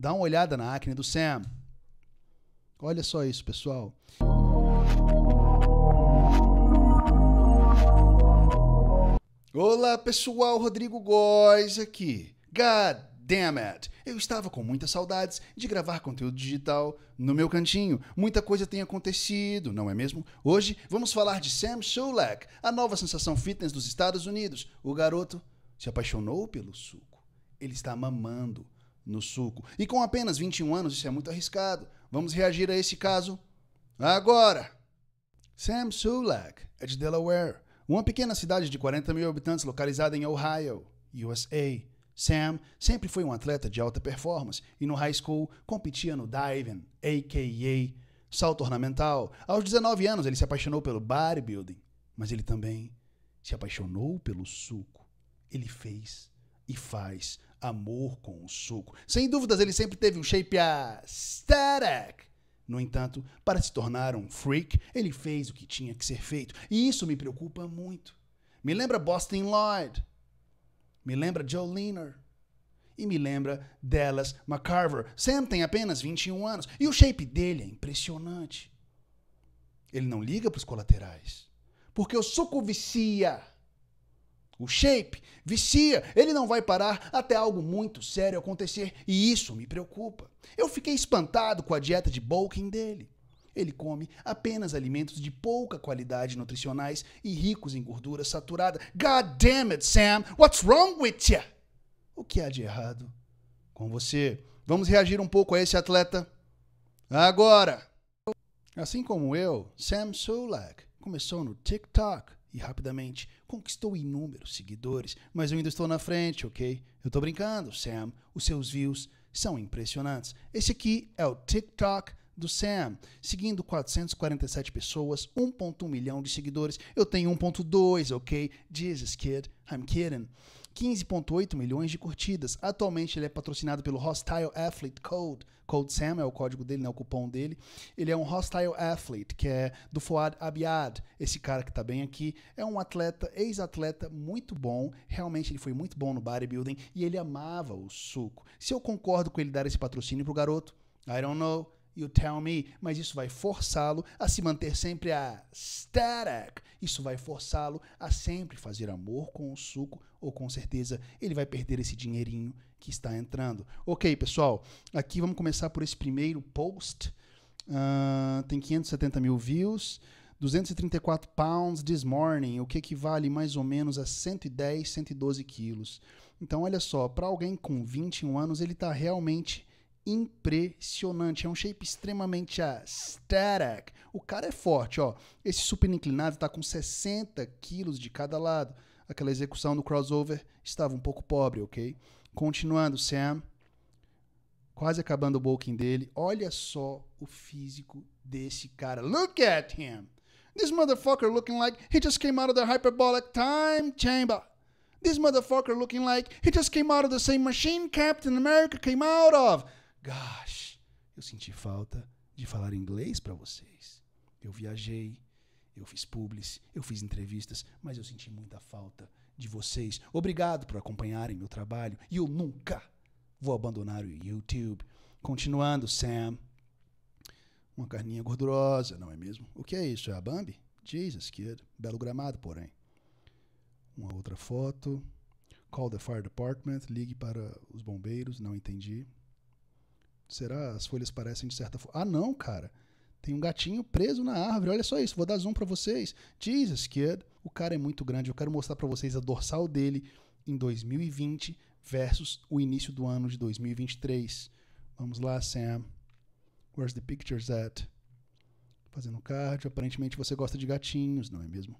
Dá uma olhada na acne do Sam. Olha só isso, pessoal. Olá, pessoal. Rodrigo Góes aqui. God damn it! Eu estava com muitas saudades de gravar conteúdo digital no meu cantinho. Muita coisa tem acontecido, não é mesmo? Hoje vamos falar de Sam Sulek, a nova sensação fitness dos Estados Unidos. O garoto se apaixonou pelo suco. Ele está mamando no suco. E com apenas 21 anos, isso é muito arriscado. Vamos reagir a esse caso agora. Sam Sulak é de Delaware, uma pequena cidade de 40 mil habitantes localizada em Ohio, USA. Sam sempre foi um atleta de alta performance e no high school competia no diving, a.k.a. salto ornamental. Aos 19 anos, ele se apaixonou pelo bodybuilding, mas ele também se apaixonou pelo suco. Ele fez e faz amor com o suco. Sem dúvidas, ele sempre teve um shape aesthetic. No entanto, para se tornar um freak, ele fez o que tinha que ser feito. E isso me preocupa muito. Me lembra Boston Lloyd. Me lembra Joe Leaner. E me lembra Dallas McCarver. Sam tem apenas 21 anos e o shape dele é impressionante. Ele não liga para os colaterais. Porque o suco vicia o shape, vicia, ele não vai parar até algo muito sério acontecer e isso me preocupa. Eu fiquei espantado com a dieta de bulking dele. Ele come apenas alimentos de pouca qualidade nutricionais e ricos em gordura saturada. God damn it, Sam! What's wrong with you? O que há de errado com você? Vamos reagir um pouco a esse atleta? Agora! Assim como eu, Sam Sulak começou no TikTok e rapidamente conquistou inúmeros seguidores, mas eu ainda estou na frente, ok? Eu tô brincando, Sam. Os seus views são impressionantes. Esse aqui é o TikTok do Sam, seguindo 447 pessoas, 1.1 milhão de seguidores. Eu tenho 1.2, ok? Jesus, kid, I'm kidding. 15,8 milhões de curtidas. Atualmente ele é patrocinado pelo Hostile Athlete Code. Code Sam é o código dele, né, o cupom dele. Ele é um Hostile Athlete, que é do Fuad Abiad. Esse cara que tá bem aqui é um atleta, ex-atleta muito bom. Realmente ele foi muito bom no bodybuilding e ele amava o suco. Se eu concordo com ele dar esse patrocínio pro garoto, I don't know. You tell me, mas isso vai forçá-lo a se manter sempre a static. Isso vai forçá-lo a sempre fazer amor com o suco, ou com certeza ele vai perder esse dinheirinho que está entrando. Ok, pessoal, aqui vamos começar por esse primeiro post. Uh, tem 570 mil views, 234 pounds this morning, o que equivale mais ou menos a 110, 112 quilos. Então, olha só, para alguém com 21 anos, ele está realmente impressionante. É um shape extremamente aesthetic. O cara é forte, ó. Esse super inclinado tá com 60 quilos de cada lado. Aquela execução do crossover estava um pouco pobre, ok? Continuando, Sam. Quase acabando o bulking dele. Olha só o físico desse cara. Look at him. This motherfucker looking like he just came out of the hyperbolic time chamber. This motherfucker looking like he just came out of the same machine Captain America came out of. Gosh, eu senti falta de falar inglês para vocês. Eu viajei, eu fiz publis, eu fiz entrevistas, mas eu senti muita falta de vocês. Obrigado por acompanharem meu trabalho e eu nunca vou abandonar o YouTube. Continuando, Sam. Uma carninha gordurosa, não é mesmo? O que é isso? É a Bambi? Jesus, kid. Belo gramado, porém. Uma outra foto. Call the fire department. Ligue para os bombeiros. Não entendi. Será? As folhas parecem de certa forma. Ah, não, cara. Tem um gatinho preso na árvore. Olha só isso. Vou dar zoom para vocês. Jesus, kid. É, o cara é muito grande. Eu quero mostrar para vocês a dorsal dele em 2020 versus o início do ano de 2023. Vamos lá, Sam. Where's the pictures at? Fazendo cardio. Aparentemente você gosta de gatinhos, não é mesmo?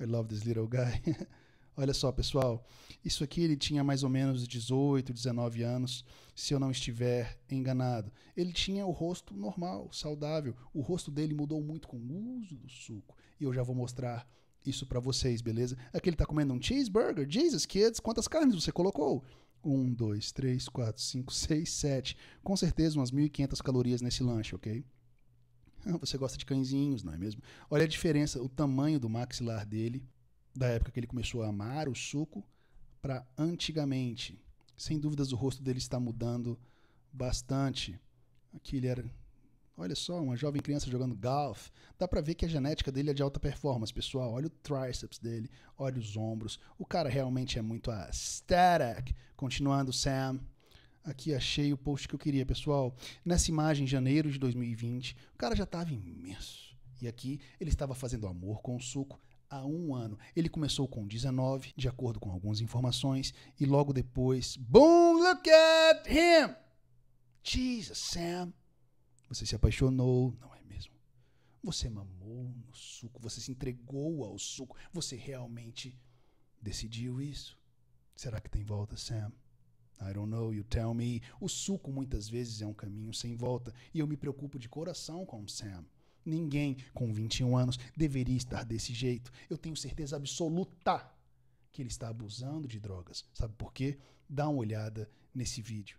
I love this little guy. Olha só, pessoal, isso aqui ele tinha mais ou menos 18, 19 anos, se eu não estiver enganado. Ele tinha o rosto normal, saudável. O rosto dele mudou muito com o uso do suco. E eu já vou mostrar isso para vocês, beleza? Aqui ele tá comendo um cheeseburger. Jesus, kids, quantas carnes você colocou? 1, 2, 3, 4, 5, 6, 7. Com certeza umas 1.500 calorias nesse lanche, ok? Ah, você gosta de cãezinhos, não é mesmo? Olha a diferença, o tamanho do maxilar dele da época que ele começou a amar o suco para antigamente. Sem dúvidas, o rosto dele está mudando bastante. Aqui ele era, olha só, uma jovem criança jogando golf. Dá para ver que a genética dele é de alta performance, pessoal. Olha o tríceps dele, olha os ombros. O cara realmente é muito aesthetic. Continuando, Sam. Aqui achei o post que eu queria, pessoal. Nessa imagem, janeiro de 2020, o cara já estava imenso. E aqui ele estava fazendo amor com o suco há um ano. Ele começou com 19, de acordo com algumas informações, e logo depois, boom, look at him! Jesus, Sam! Você se apaixonou, não é mesmo? Você mamou no suco, você se entregou ao suco, você realmente decidiu isso? Será que tem volta, Sam? I don't know, you tell me. O suco muitas vezes é um caminho sem volta, e eu me preocupo de coração com Sam. Ninguém com 21 anos deveria estar desse jeito. Eu tenho certeza absoluta que ele está abusando de drogas. Sabe por quê? Dá uma olhada nesse vídeo.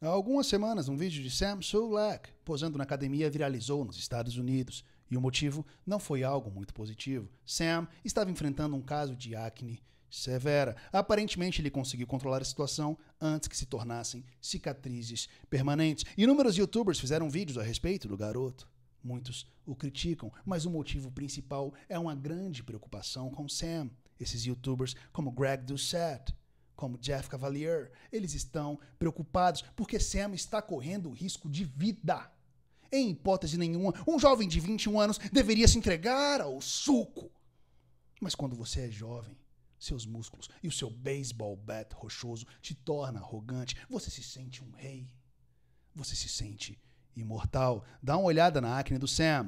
Há algumas semanas, um vídeo de Sam Sulak posando na academia viralizou nos Estados Unidos. E o motivo não foi algo muito positivo. Sam estava enfrentando um caso de acne severa. Aparentemente, ele conseguiu controlar a situação antes que se tornassem cicatrizes permanentes. Inúmeros youtubers fizeram vídeos a respeito do garoto. Muitos o criticam, mas o motivo principal é uma grande preocupação com Sam. Esses youtubers como Greg Doucette, como Jeff Cavalier, eles estão preocupados porque Sam está correndo risco de vida. Em hipótese nenhuma, um jovem de 21 anos deveria se entregar ao suco. Mas quando você é jovem, seus músculos e o seu baseball bat rochoso te torna arrogante, você se sente um rei. Você se sente imortal. Dá uma olhada na acne do Sam.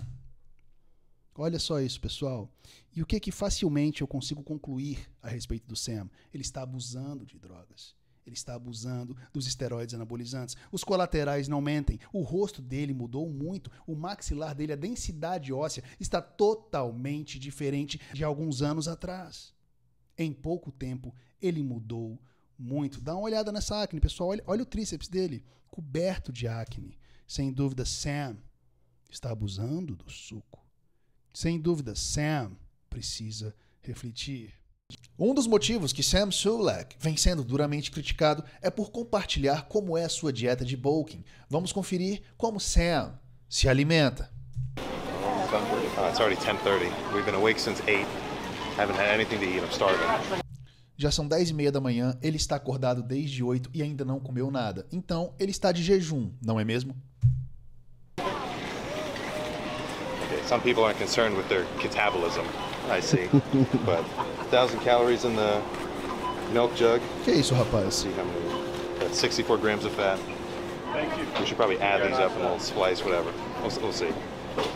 Olha só isso, pessoal. E o que que facilmente eu consigo concluir a respeito do Sam? Ele está abusando de drogas. Ele está abusando dos esteroides anabolizantes. Os colaterais não mentem. O rosto dele mudou muito. O maxilar dele, a densidade óssea, está totalmente diferente de alguns anos atrás. Em pouco tempo, ele mudou muito. Dá uma olhada nessa acne, pessoal. Olha, olha o tríceps dele, coberto de acne. Sem dúvida, Sam está abusando do suco. Sem dúvida, Sam precisa refletir. Um dos motivos que Sam Sulek vem sendo duramente criticado é por compartilhar como é a sua dieta de bulking. Vamos conferir como Sam se alimenta. Já são 10 e meia da manhã, ele está acordado desde 8 e ainda não comeu nada. Então, ele está de jejum, não é mesmo? Some people aren't concerned with their catabolism, I see. but 1,000 calories in the milk jug. Que isso, rapaz? Let's see how many. That's 64 grams of fat. Thank you. We should probably add these up and we little slice, whatever. We'll, we'll see.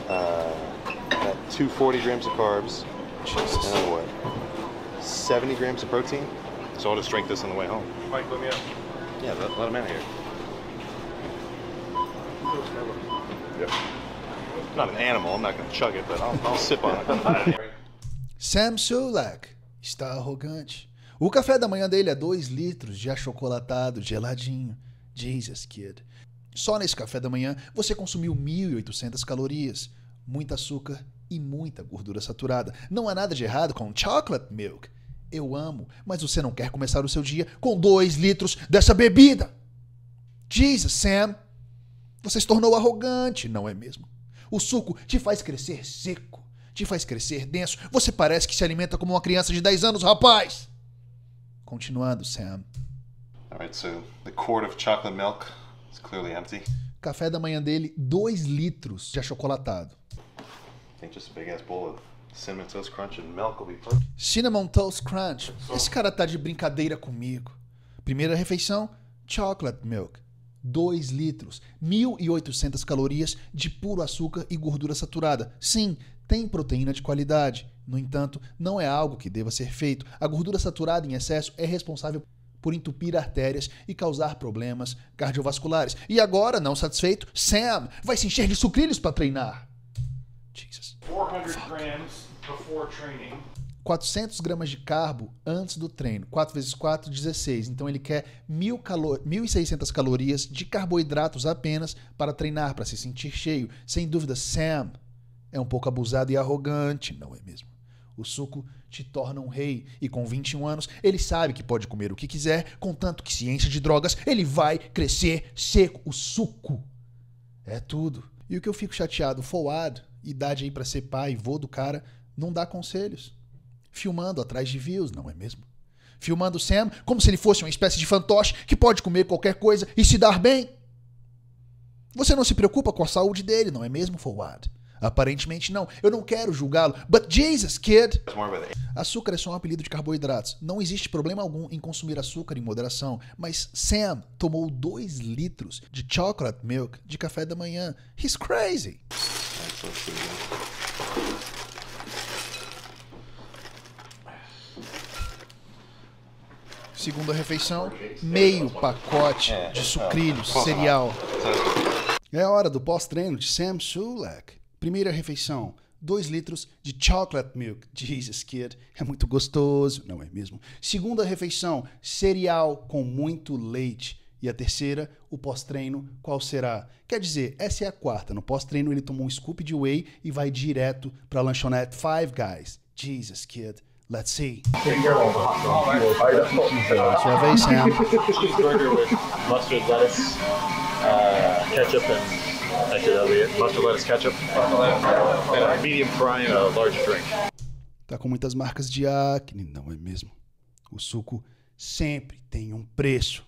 Uh, 240 grams of carbs. Jesus. And what? 70 grams of protein. So I'll just drink this on the way home. Mike, let me out. Yeah, let, let him out of here. Yep. not an animal. I'm not going to chug it, but I'll, I'll sip on it. Sam Sulak está arrogante. O café da manhã dele é 2 litros de achocolatado geladinho. Jesus, kid. Só nesse café da manhã você consumiu 1.800 calorias, muito açúcar e muita gordura saturada. Não há nada de errado com chocolate milk. Eu amo, mas você não quer começar o seu dia com 2 litros dessa bebida. Jesus, Sam. Você se tornou arrogante, não é mesmo? O suco te faz crescer seco, te faz crescer denso. Você parece que se alimenta como uma criança de 10 anos, rapaz! Continuando, Sam. Alright, so the quart of chocolate milk is clearly empty. Café da manhã dele, 2 litros de achocolatado. think just a big ass bowl of Cinnamon Toast Crunch and milk will be perfect. Cinnamon Toast Crunch. Esse cara tá de brincadeira comigo. Primeira refeição, chocolate milk. 2 litros, 1.800 calorias de puro açúcar e gordura saturada. Sim, tem proteína de qualidade. No entanto, não é algo que deva ser feito. A gordura saturada em excesso é responsável por entupir artérias e causar problemas cardiovasculares. E agora, não satisfeito, Sam vai se encher de sucrilhos para treinar. Jesus. 400 grams before training. 400 gramas de carbo antes do treino. 4 vezes 4, 16. Então ele quer 1.000 calor... 1.600 calorias de carboidratos apenas para treinar, para se sentir cheio. Sem dúvida, Sam é um pouco abusado e arrogante, não é mesmo? O suco te torna um rei e com 21 anos ele sabe que pode comer o que quiser, contanto que ciência de drogas, ele vai crescer seco. O suco é tudo. E o que eu fico chateado, foado, idade aí para ser pai, vô do cara, não dá conselhos filmando atrás de views, não é mesmo? Filmando Sam como se ele fosse uma espécie de fantoche que pode comer qualquer coisa e se dar bem. Você não se preocupa com a saúde dele, não é mesmo, Fouad? Aparentemente não. Eu não quero julgá-lo. But Jesus, kid! Açúcar é só um apelido de carboidratos. Não existe problema algum em consumir açúcar em moderação. Mas Sam tomou 2 litros de chocolate milk de café da manhã. He's crazy! segunda refeição, meio pacote é. de sucrilhos, cereal. É hora do pós-treino de Sam Sulek. Primeira refeição, 2 litros de chocolate milk. Jesus, kid, é muito gostoso, não é mesmo? Segunda refeição, cereal com muito leite. E a terceira, o pós-treino, qual será? Quer dizer, essa é a quarta. No pós-treino, ele tomou um scoop de whey e vai direto para a lanchonete Five Guys. Jesus, kid. Let's see. Sua Sam. Cheeseburger with mustard, lettuce, uh, ketchup, and actually that'll be it. Mustard, lettuce, ketchup, and a medium fry and a large drink. Tá com muitas marcas de acne, não é mesmo? O suco sempre tem um preço.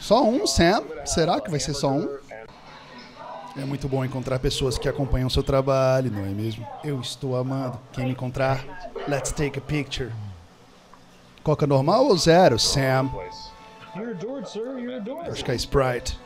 Só um, Sam? Será que vai ser só um? É muito bom encontrar pessoas que acompanham o seu trabalho, não é mesmo? Eu estou amando. Quem me encontrar, let's take a picture. Coca é normal ou zero, Sam? You're adored, sir. You're adored. Acho que é Sprite.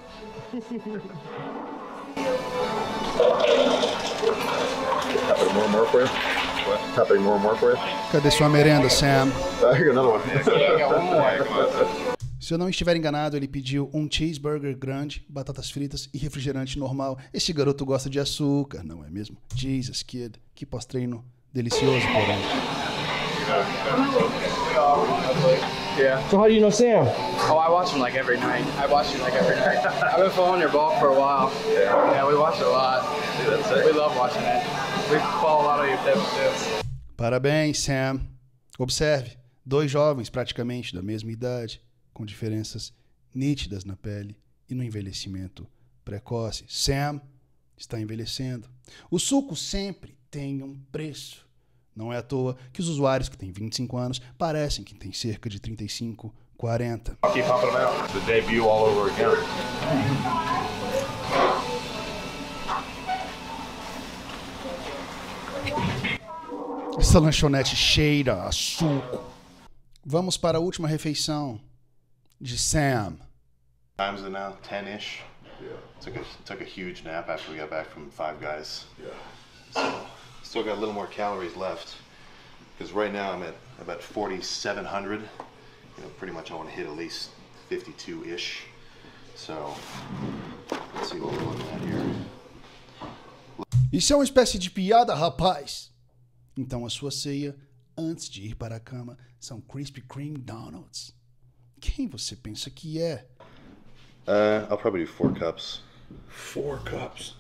Cadê sua merenda, Sam? I got another one. Se eu não estiver enganado, ele pediu um cheeseburger grande, batatas fritas e refrigerante normal. Esse garoto gosta de açúcar, não é mesmo? Jesus, kid, que pós-treino delicioso, porém. Sam? Oh, like every night. every night. been following your ball for a while. Yeah, we watch a lot. We love watching it. We follow a lot of your tips too. Parabéns, Sam. Observe, dois jovens praticamente da mesma idade com diferenças nítidas na pele e no envelhecimento precoce. Sam está envelhecendo. O suco sempre tem um preço. Não é à toa que os usuários que têm 25 anos parecem que têm cerca de 35, 40. Essa lanchonete cheira a suco. Vamos para a última refeição. Just Sam. Times are now, ten ish. Yeah. Took a took a huge nap after we got back from Five Guys. Yeah. So still got a little more calories left because right now I'm at about 4,700. You know, pretty much I want to hit at least 52 ish. So let's see what we're looking at here. Isso é uma espécie de piada, rapaz. Então a sua ceia antes de ir para a cama são Krispy Kreme Donuts. Quem você pensa que é? Uh, I'll probably do four cups. Four cups.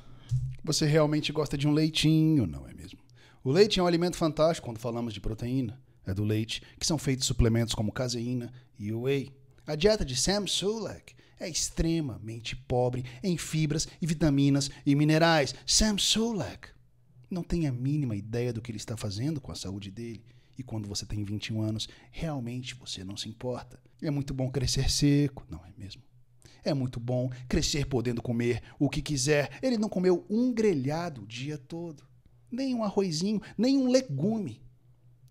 Você realmente gosta de um leitinho, não é mesmo? O leite é um alimento fantástico quando falamos de proteína. É do leite que são feitos suplementos como caseína e whey. A dieta de Sam Sulek é extremamente pobre em fibras e vitaminas e minerais. Sam Sulek não tem a mínima ideia do que ele está fazendo com a saúde dele. E quando você tem 21 anos, realmente você não se importa. É muito bom crescer seco, não é mesmo? É muito bom crescer podendo comer o que quiser. Ele não comeu um grelhado o dia todo, nem um arrozinho, nem um legume.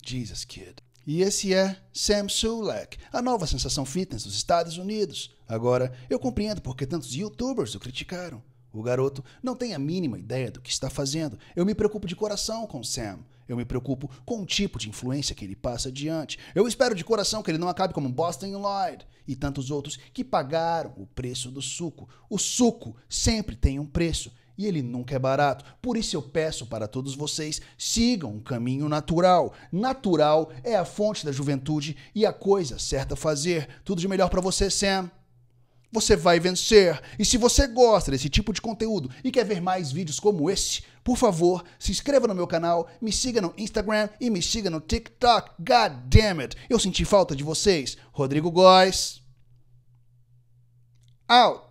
Jesus Kid. E esse é Sam Sulek, a nova sensação fitness dos Estados Unidos. Agora, eu compreendo porque tantos youtubers o criticaram. O garoto não tem a mínima ideia do que está fazendo. Eu me preocupo de coração com Sam. Eu me preocupo com o tipo de influência que ele passa adiante. Eu espero de coração que ele não acabe como Boston Lloyd e tantos outros que pagaram o preço do suco. O suco sempre tem um preço e ele nunca é barato. Por isso eu peço para todos vocês, sigam um caminho natural. Natural é a fonte da juventude e a coisa certa a fazer. Tudo de melhor para você, Sam você vai vencer. E se você gosta desse tipo de conteúdo e quer ver mais vídeos como esse, por favor, se inscreva no meu canal, me siga no Instagram e me siga no TikTok. God damn it! Eu senti falta de vocês. Rodrigo Góes. Out!